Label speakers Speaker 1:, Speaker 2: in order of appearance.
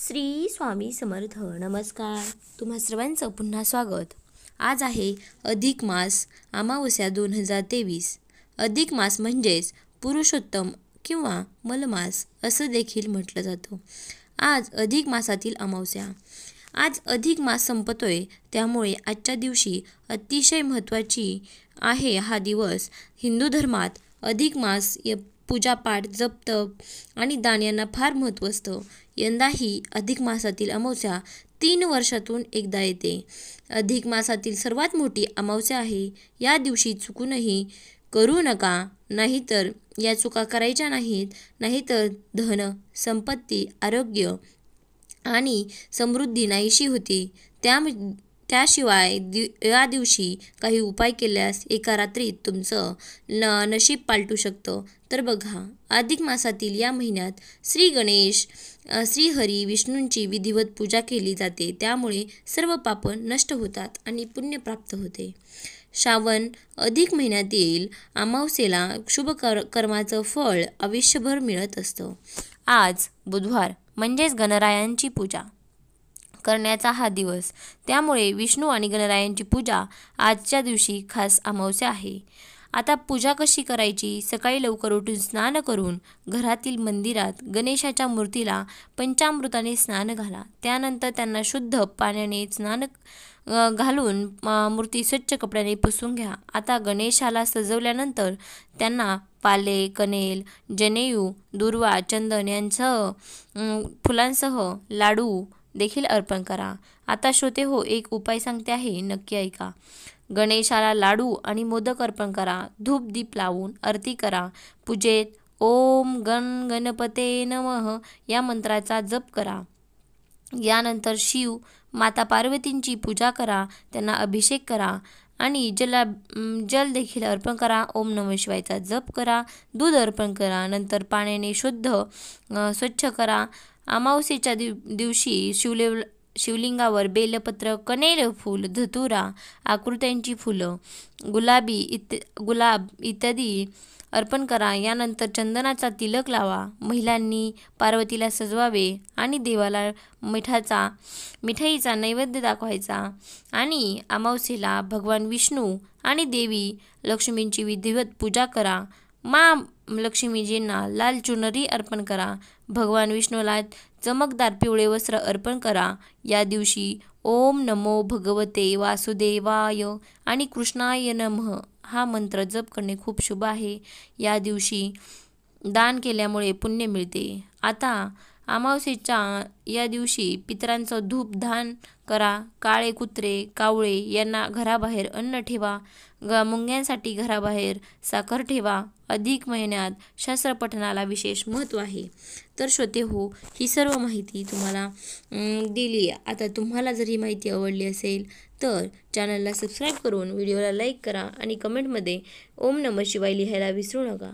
Speaker 1: श्री स्वामी समर्थ नमस्कार तुम्हा सर्वांचं पुन्हा स्वागत आज आहे अधिक मास अमावस्या दोन हजार तेवीस अधिक मास म्हणजेच पुरुषोत्तम किंवा मलमास असं देखील म्हटलं जातं आज अधिक मासातील अमावस्या आज अधिक मास संपतोय त्यामुळे आजच्या दिवशी अतिशय महत्त्वाची आहे हा दिवस हिंदू धर्मात अधिक मास पूजापाठ जपतप आणि दान यांना फार महत्त्व असतं यंदाही अधिक मासातील अमावस्या तीन वर्षातून एकदा येते अधिक मासातील सर्वात मोठी अमावस्या आहे या दिवशी चुकूनही करू नका नाहीतर या चुका करायच्या नाहीत नाहीतर धन संपत्ती आरोग्य आणि समृद्धी नाहीशी होती त्या त्याशिवाय दि या दिवशी काही उपाय केल्यास एका रात्रीत तुमचं न नशीब पालटू शकतं तर बघा अधिक मासातील या महिन्यात श्री गणेश श्रीहरी विष्णूंची विधिवत पूजा केली जाते त्यामुळे सर्व पापं नष्ट होतात आणि पुण्य प्राप्त होते श्रावण अधिक महिन्यात येईल अमावस्येला शुभ कर कर्माचं फळ आयुष्यभर मिळत असतं आज बुधवार म्हणजेच गणरायांची पूजा करण्याचा हा दिवस त्यामुळे विष्णू आणि गणरायांची पूजा आजच्या दिवशी खास अमावस्या आहे आता पूजा कशी करायची सकाळी लवकर उठून स्नान करून घरातील मंदिरात गणेशाच्या मूर्तीला पंचामृताने स्नान घाला त्यानंतर त्यांना शुद्ध पाण्याने स्नान घालून मूर्ती स्वच्छ कपड्याने पुसून घ्या आता गणेशाला सजवल्यानंतर त्यांना पाले कनेल जनेयू दुर्वा चंदन यांसह फुलांसह लाडू देखील अर्पण करा आता श्रोते हो एक उपाय सांगते आहे नक्की ऐका गणेशाला लाडू आणि मोदक अर्पण करा धूप दीप लावून आरती करा पूजेत ओम गण गणपते नमः या मंत्राचा जप करा यानंतर शिव माता पार्वतींची पूजा करा त्यांना अभिषेक करा आणि जला जल देखील अर्पण करा ओम नम शिवायचा जप करा दूध अर्पण करा नंतर पाण्याने शुद्ध स्वच्छ करा अमावस्येच्या दिव दिवशी शिवलेव शिवलिंगावर बेलपत्र कनेर फूल धतुरा आकृत्यांची फुलं गुलाबी इत गुलाब इत्यादी अर्पण करा यानंतर चंदनाचा तिलक लावा महिलांनी पार्वतीला सजवावे आणि देवाला मिठाचा मिठाईचा नैवेद्य दाखवायचा आणि अमावस्येला भगवान विष्णू आणि देवी लक्ष्मींची विधिवत पूजा करा मा लक्ष्मीजींना लाल चुनरी अर्पण करा भगवान विष्णूला चमकदार पिवळे वस्त्र अर्पण करा या दिवशी ओम नमो भगवते वासुदेवाय आणि कृष्णाय नमः हा मंत्र जप करणे खूप शुभ आहे या दिवशी दान केल्यामुळे पुण्य मिळते आता अमावस्येच्या या दिवशी पितरांचं धूप धान करा काळे कुत्रे कावळे यांना घराबाहेर अन्न ठेवा ग मुंग्यांसाठी घराबाहेर साखर ठेवा अधिक महिन्यात शस्त्रपठनाला विशेष महत्त्व आहे तर श्रोते हो ही सर्व माहिती तुम्हाला दिली आता तुम्हाला जर ही माहिती आवडली असेल तर चॅनलला सबस्क्राईब करून व्हिडिओला लाईक करा आणि कमेंटमध्ये ओम नमः शिवाय लिहायला विसरू नका